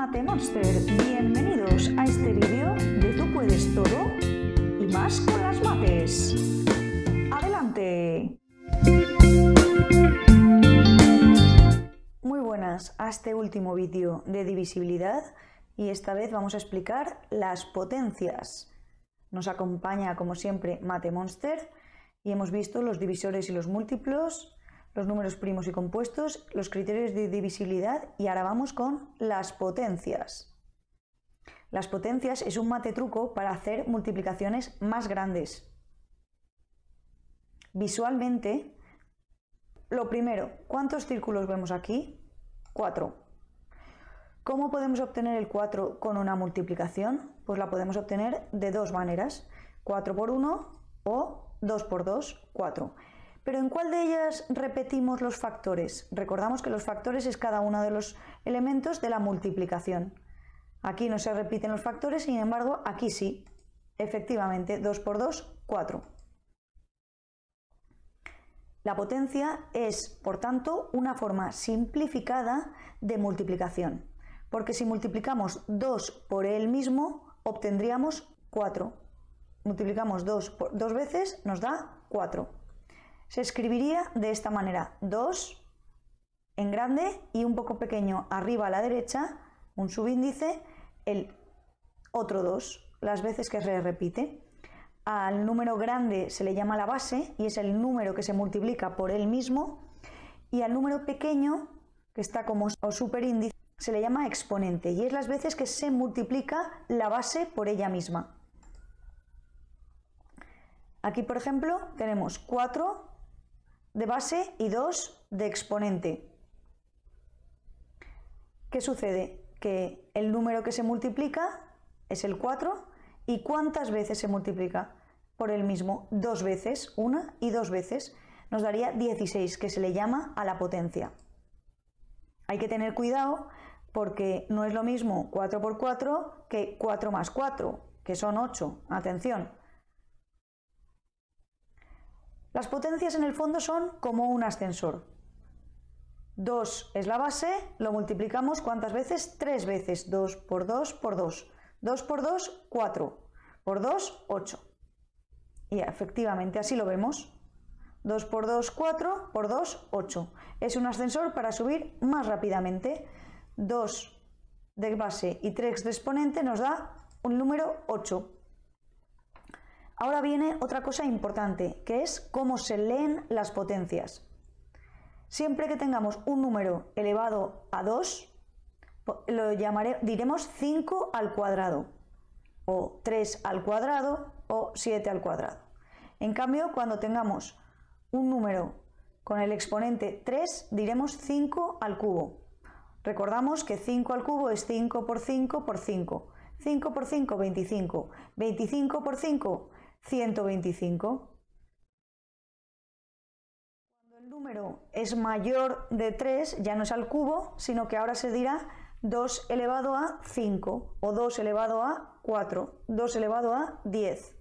Mate Monster. Bienvenidos a este vídeo de Tú puedes todo y más con las mates. ¡Adelante! Muy buenas a este último vídeo de divisibilidad y esta vez vamos a explicar las potencias. Nos acompaña como siempre Mate Monster y hemos visto los divisores y los múltiplos, los números primos y compuestos, los criterios de divisibilidad y ahora vamos con las potencias. Las potencias es un mate truco para hacer multiplicaciones más grandes. Visualmente, lo primero, ¿cuántos círculos vemos aquí? 4. ¿Cómo podemos obtener el 4 con una multiplicación? Pues la podemos obtener de dos maneras, 4 por 1 o 2 por 2, 4. Pero ¿en cuál de ellas repetimos los factores? Recordamos que los factores es cada uno de los elementos de la multiplicación. Aquí no se repiten los factores, sin embargo, aquí sí. Efectivamente, 2 por 2, 4. La potencia es, por tanto, una forma simplificada de multiplicación, porque si multiplicamos 2 por él mismo, obtendríamos 4. Multiplicamos 2 por dos veces, nos da 4 se escribiría de esta manera. 2 en grande y un poco pequeño arriba a la derecha, un subíndice, el otro 2, las veces que se repite. Al número grande se le llama la base y es el número que se multiplica por él mismo. Y al número pequeño, que está como o superíndice, se le llama exponente y es las veces que se multiplica la base por ella misma. Aquí, por ejemplo, tenemos 4 de base y 2 de exponente. ¿Qué sucede? Que el número que se multiplica es el 4 y ¿cuántas veces se multiplica? Por el mismo, dos veces, una y dos veces, nos daría 16, que se le llama a la potencia. Hay que tener cuidado porque no es lo mismo 4 por 4 que 4 más 4, que son 8. Atención, las potencias en el fondo son como un ascensor. 2 es la base, lo multiplicamos cuántas veces? 3 veces. 2 por 2 por 2. 2 por 2, 4. Por 2, 8. Y efectivamente así lo vemos. 2 por 2, 4. Por 2, 8. Es un ascensor para subir más rápidamente. 2 de base y 3 de exponente nos da un número 8. Ahora viene otra cosa importante, que es cómo se leen las potencias. Siempre que tengamos un número elevado a 2, lo llamaré, diremos 5 al cuadrado, o 3 al cuadrado, o 7 al cuadrado. En cambio, cuando tengamos un número con el exponente 3, diremos 5 al cubo. Recordamos que 5 al cubo es 5 por 5 por 5. 5 por 5, 25. 25 por 5, 125. Cuando el número es mayor de 3, ya no es al cubo, sino que ahora se dirá 2 elevado a 5 o 2 elevado a 4, 2 elevado a 10.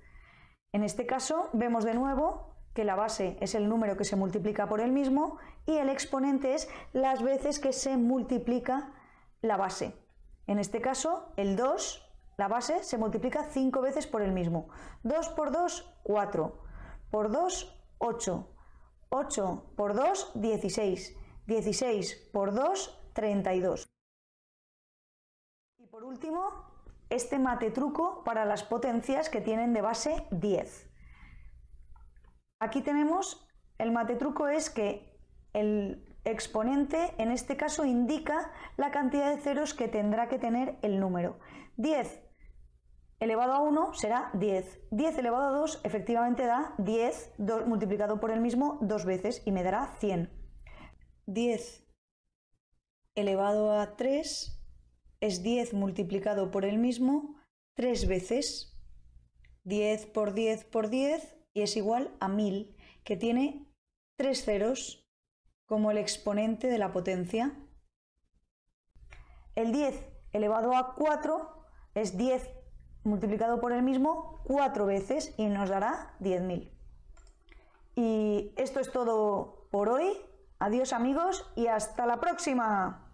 En este caso vemos de nuevo que la base es el número que se multiplica por el mismo y el exponente es las veces que se multiplica la base. En este caso, el 2 la base se multiplica 5 veces por el mismo. 2 por 2, 4. Por 2, 8. 8 por 2, 16. 16 por 2, 32. Y por último, este mate truco para las potencias que tienen de base 10. Aquí tenemos el mate truco es que el exponente en este caso indica la cantidad de ceros que tendrá que tener el número. 10 elevado a 1 será 10. 10 elevado a 2 efectivamente da 10 multiplicado por el mismo dos veces y me dará 100. 10 elevado a 3 es 10 multiplicado por el mismo tres veces. 10 por 10 por 10 y es igual a 1000, que tiene tres ceros como el exponente de la potencia. El 10 elevado a 4 es 10 multiplicado por el mismo cuatro veces y nos dará 10.000. Y esto es todo por hoy. Adiós amigos y hasta la próxima.